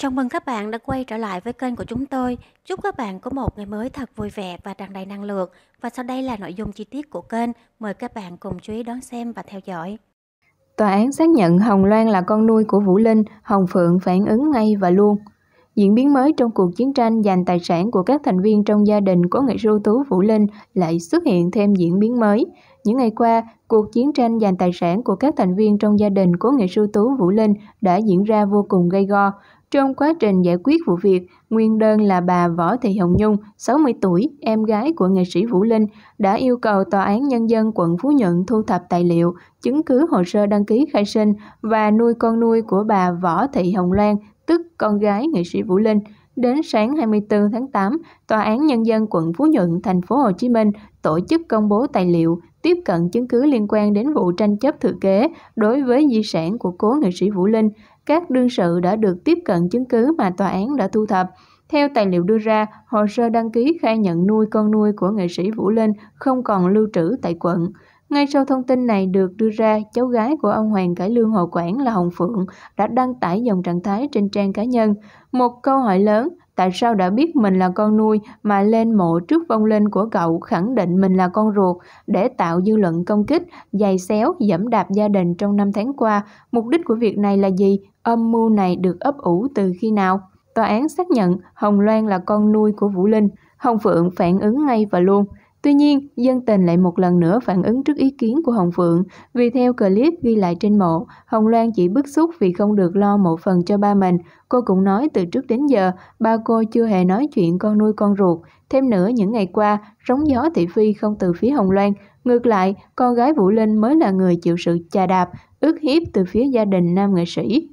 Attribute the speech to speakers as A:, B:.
A: Chào mừng các bạn đã quay trở lại với kênh của chúng tôi. Chúc các bạn có một ngày mới thật vui vẻ và tràn đầy năng lượng. Và sau đây là nội dung chi tiết của kênh. Mời các bạn cùng chú ý đón xem và theo dõi.
B: Tòa án xác nhận Hồng Loan là con nuôi của Vũ Linh, Hồng Phượng phản ứng ngay và luôn. Diễn biến mới trong cuộc chiến tranh giành tài sản của các thành viên trong gia đình của nghệ sư tú Vũ Linh lại xuất hiện thêm diễn biến mới. Những ngày qua, cuộc chiến tranh giành tài sản của các thành viên trong gia đình của nghệ sư tú Vũ Linh đã diễn ra vô cùng gây go. Trong quá trình giải quyết vụ việc, nguyên đơn là bà Võ Thị Hồng Nhung, 60 tuổi, em gái của nghệ sĩ Vũ Linh, đã yêu cầu Tòa án Nhân dân quận Phú Nhuận thu thập tài liệu, chứng cứ hồ sơ đăng ký khai sinh và nuôi con nuôi của bà Võ Thị Hồng Loan, tức con gái nghệ sĩ Vũ Linh. Đến sáng 24 tháng 8, Tòa án Nhân dân quận Phú Nhuận, thành phố Hồ Chí Minh tổ chức công bố tài liệu, tiếp cận chứng cứ liên quan đến vụ tranh chấp thừa kế đối với di sản của cố nghệ sĩ Vũ Linh các đương sự đã được tiếp cận chứng cứ mà tòa án đã thu thập. Theo tài liệu đưa ra, hồ sơ đăng ký khai nhận nuôi con nuôi của nghệ sĩ Vũ Linh không còn lưu trữ tại quận. Ngay sau thông tin này được đưa ra, cháu gái của ông Hoàng Cải Lương Hồ Quảng là Hồng Phượng đã đăng tải dòng trạng thái trên trang cá nhân. Một câu hỏi lớn, tại sao đã biết mình là con nuôi mà lên mộ trước vong linh của cậu khẳng định mình là con ruột để tạo dư luận công kích, giày xéo, dẫm đạp gia đình trong năm tháng qua. Mục đích của việc này là gì? Âm mưu này được ấp ủ từ khi nào? Tòa án xác nhận Hồng Loan là con nuôi của Vũ Linh. Hồng Phượng phản ứng ngay và luôn. Tuy nhiên, dân tình lại một lần nữa phản ứng trước ý kiến của Hồng Phượng, vì theo clip ghi lại trên mộ, Hồng Loan chỉ bức xúc vì không được lo mộ phần cho ba mình. Cô cũng nói từ trước đến giờ, ba cô chưa hề nói chuyện con nuôi con ruột. Thêm nữa, những ngày qua, sóng gió thị phi không từ phía Hồng Loan. Ngược lại, con gái Vũ Linh mới là người chịu sự chà đạp, ức hiếp từ phía gia đình nam nghệ sĩ.